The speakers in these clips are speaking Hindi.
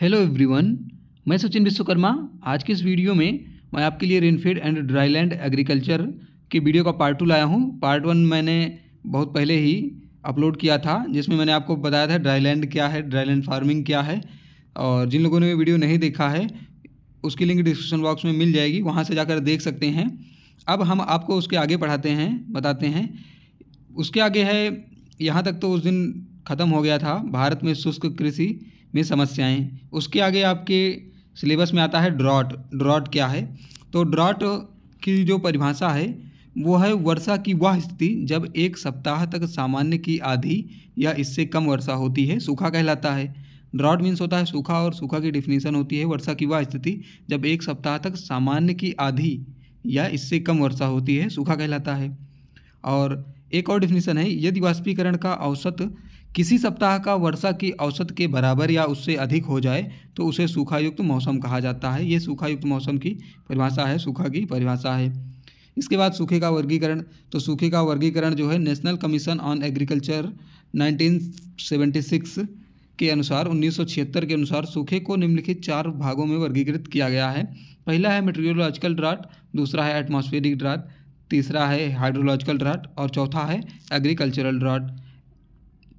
हेलो एवरीवन मैं सचिन विश्वकर्मा आज के इस वीडियो में मैं आपके लिए रेनफेड एंड ड्राईलैंड एग्रीकल्चर की वीडियो का पार्ट टू लाया हूँ पार्ट वन मैंने बहुत पहले ही अपलोड किया था जिसमें मैंने आपको बताया था ड्राईलैंड क्या है ड्राईलैंड फार्मिंग क्या है और जिन लोगों ने वीडियो नहीं देखा है उसकी लिंक डिस्क्रिप्शन बॉक्स में मिल जाएगी वहाँ से जाकर देख सकते हैं अब हम आपको उसके आगे पढ़ाते हैं बताते हैं उसके आगे है यहाँ तक तो उस दिन ख़त्म हो गया था भारत में शुष्क कृषि में समस्याएं उसके आगे आपके सिलेबस में आता है ड्रॉट ड्रॉट क्या है तो ड्रॉट की जो परिभाषा है वो है वर्षा की वह स्थिति जब एक सप्ताह तक सामान्य की आधी या इससे कम वर्षा होती है सूखा कहलाता है ड्रॉट मीन्स होता है सूखा और सूखा की डिफिनीसन होती है वर्षा की वह स्थिति जब एक सप्ताह तक सामान्य की आधी या इससे कम वर्षा होती है सूखा कहलाता है और एक और डिफिनीसन है यदि वाष्पीकरण का औसत किसी सप्ताह का वर्षा की औसत के बराबर या उससे अधिक हो जाए तो उसे सूखायुक्त मौसम कहा जाता है ये सूखायुक्त मौसम की परिभाषा है सूखा की परिभाषा है इसके बाद सूखे का वर्गीकरण तो सूखे का वर्गीकरण जो है नेशनल कमीशन ऑन एग्रीकल्चर 1976 के अनुसार 1976 के अनुसार सूखे को निम्नलिखित चार भागों में वर्गीकृत किया गया है पहला है मेट्रियोलॉजिकल ड्राट दूसरा है एटमॉस्फेरिक ड्राट तीसरा है हाइड्रोलॉजिकल ड्राट और चौथा है agricultural drought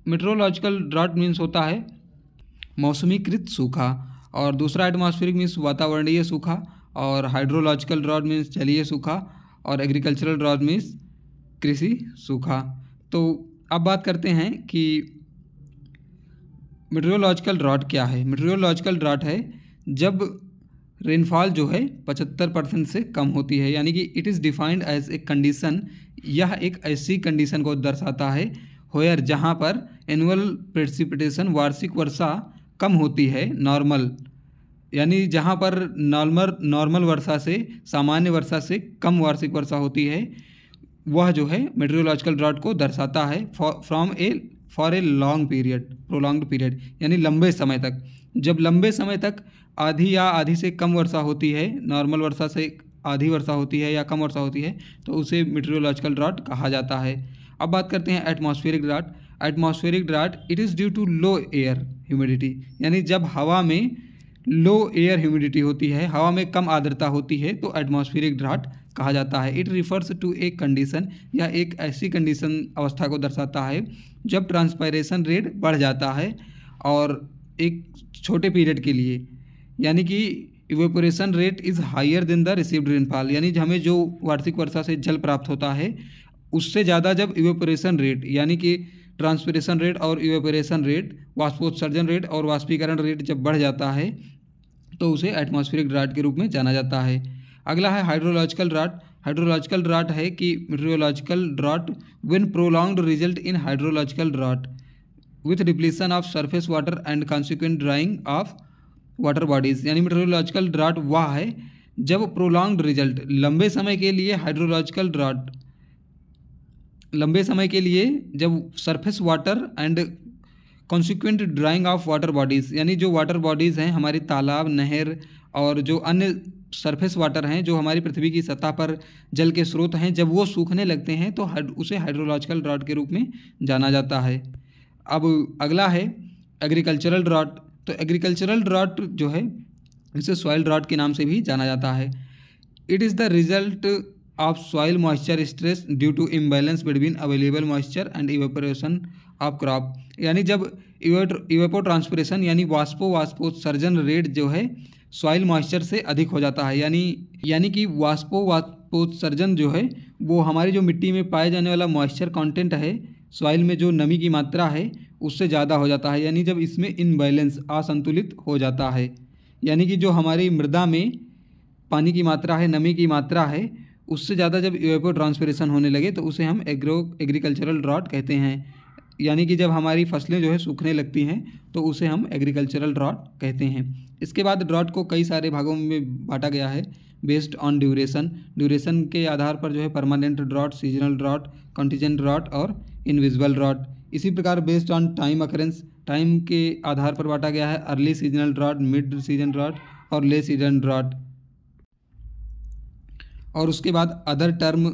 meteorological drought means होता है मौसमीकृत सूखा और दूसरा एटमॉस्फेरिक मीन्स वातावरणीय सूखा और हाइड्रोलॉजिकल ड्रॉट मीन्स जलीय सूखा और एग्रीकल्चरल ड्रॉट मीन्स कृषि सूखा तो अब बात करते हैं कि मेट्रोलॉजिकल ड्राट क्या है मेट्रोलॉजिकल ड्राट है जब रेनफॉल जो है 75 परसेंट से कम होती है यानी कि it is defined as a condition यह एक ऐसी कंडीशन को दर्शाता है होयर जहाँ पर एनुअल प्रेसिपिटेशन वार्षिक वर्षा कम होती है नॉर्मल यानी जहाँ पर नॉर्मल नॉर्मल वर्षा से सामान्य वर्षा से कम वार्षिक वर्षा होती है वह जो है मेट्रोलॉजिकल ड्रॉट को दर्शाता है from a for a long period prolong period यानी लंबे समय तक जब लंबे समय तक आधी या आधी से कम वर्षा होती है नॉर्मल वर्षा से आधी वर्षा होती है या कम वर्षा होती है तो उसे मेट्रोलॉजिकल ड्रॉट कहा जाता है अब बात करते हैं atmospheric drought atmospheric drought it is due to low air humidity यानी जब हवा में लो एयर ह्यूमिडिटी होती है हवा में कम आर्द्रता होती है तो एटमॉस्फेरिक ड्राट कहा जाता है it refers to a condition या एक ऐसी कंडीशन अवस्था को दर्शाता है जब ट्रांसपायरेशन रेट बढ़ जाता है और एक छोटे पीरियड के लिए यानी कि evaporation rate is higher than the received rainfall यानी हमें जो वार्षिक वर्षा से जल प्राप्त होता है उससे ज़्यादा जब इवेपोरेशन रेट यानी कि ट्रांसपरेशन रेट और इवेपोरेशन रेट वाष्पोत्सर्जन रेट और वाष्पीकरण रेट जब बढ़ जाता है तो उसे एटमॉस्फेरिक ड्राट के रूप में जाना जाता है अगला है हाइड्रोलॉजिकल ड्राट हाइड्रोलॉजिकल ड्राट है कि meteorological drought when prolonged result in hydrological drought with depletion of surface water and consequent drying of water bodies यानी मेट्रोलॉजिकल ड्राट वह है जब प्रोलॉन्ग्ड रिजल्ट लंबे समय के लिए हाइड्रोलॉजिकल ड्राट लंबे समय के लिए जब surface water and consequent drying of water bodies यानी जो वाटर बॉडीज़ हैं हमारे तालाब नहर और जो अन्य सरफेस वाटर हैं जो हमारी पृथ्वी की सतह पर जल के स्रोत हैं जब वो सूखने लगते हैं तो उसे हाइड्रोलॉजिकल ड्रॉट के रूप में जाना जाता है अब अगला है एग्रीकल्चरल ड्रॉट तो एग्रीकल्चरल ड्रॉट जो है इसे सॉयल ड्रॉट के नाम से भी जाना जाता है it is the result of soil moisture stress due to imbalance between available moisture and evaporation of crop यानी जब इवेपो ट्रांसपोरेशन यानी वाष्पो वाष्पोत्सर्जन रेट जो है सॉइल मॉइस्चर से अधिक हो जाता है यानी यानी कि वाष्पो सर्जन जो है वो हमारी जो मिट्टी में पाए जाने वाला मॉइस्चर कंटेंट है सॉइल में जो नमी की मात्रा है उससे ज़्यादा हो जाता है यानी जब इसमें इनबैलेंस असंतुलित हो जाता है यानी कि जो हमारी मृदा में पानी की मात्रा है नमी की मात्रा है उससे ज़्यादा जब यूएपो ट्रांसपरेशन होने लगे तो उसे हम एग्रो एग्रीकल्चरल ड्रॉट कहते हैं यानी कि जब हमारी फसलें जो है सूखने लगती हैं तो उसे हम एग्रीकल्चरल ड्रॉट कहते हैं इसके बाद ड्रॉट को कई सारे भागों में बांटा गया है बेस्ड ऑन ड्यूरेशन ड्यूरेशन के आधार पर जो है permanent drought seasonal drought contingent drought और इनविजिबल ड्रॉट इसी प्रकार based on time occurrence time के आधार पर बांटा गया है early seasonal drought mid season drought और ले सीजन ड्रॉट और उसके बाद अदर टर्म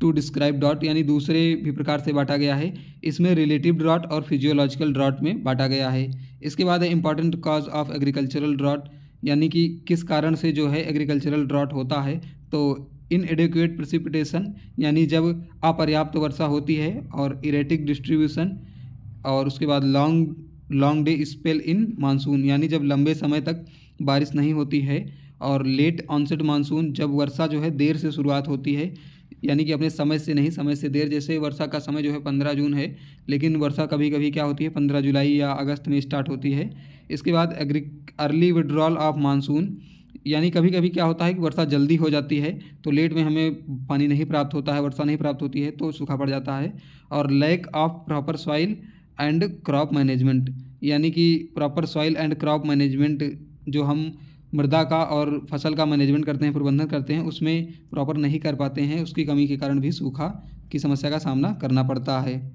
टू डिस्क्राइब डॉट यानी दूसरे भी प्रकार से बांटा गया है इसमें रिलेटिव ड्रॉट और फिजियोलॉजिकल ड्रॉट में बांटा गया है इसके बाद है important cause of agricultural drought यानी कि किस कारण से जो है एग्रीकल्चरल ड्रॉट होता है तो इन एडिक्यूट प्रसिपिटेशन यानी जब अपर्याप्त वर्षा होती है और इरेटिक डिस्ट्रीब्यूशन और उसके बाद long long day spell in monsoon यानी जब लंबे समय तक बारिश नहीं होती है और लेट ऑनसेट मानसून जब वर्षा जो है देर से शुरुआत होती है यानी कि अपने समय से नहीं समय से देर जैसे वर्षा का समय जो है पंद्रह जून है लेकिन वर्षा कभी कभी क्या होती है पंद्रह जुलाई या अगस्त में स्टार्ट होती है इसके बाद agri early withdrawal of monsoon यानी कभी कभी क्या होता है कि वर्षा जल्दी हो जाती है तो लेट में हमें पानी नहीं प्राप्त होता है वर्षा नहीं प्राप्त होती है तो सूखा पड़ जाता है और lack of proper soil and crop management यानी कि proper soil and crop management जो हम मृदा का और फसल का मैनेजमेंट करते हैं प्रबंधन करते हैं उसमें प्रॉपर नहीं कर पाते हैं उसकी कमी के कारण भी सूखा की समस्या का सामना करना पड़ता है